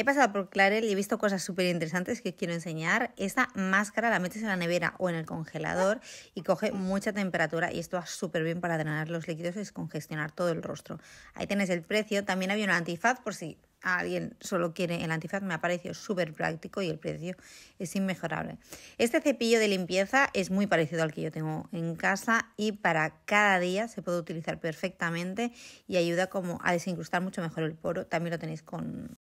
He pasado por Clarel y he visto cosas súper interesantes que quiero enseñar. Esta máscara la metes en la nevera o en el congelador y coge mucha temperatura y esto va súper bien para drenar los líquidos y descongestionar todo el rostro. Ahí tenéis el precio. También había un antifaz por si alguien solo quiere el antifaz, me ha parecido súper práctico y el precio es inmejorable. Este cepillo de limpieza es muy parecido al que yo tengo en casa y para cada día se puede utilizar perfectamente y ayuda como a desincrustar mucho mejor el poro. También lo tenéis con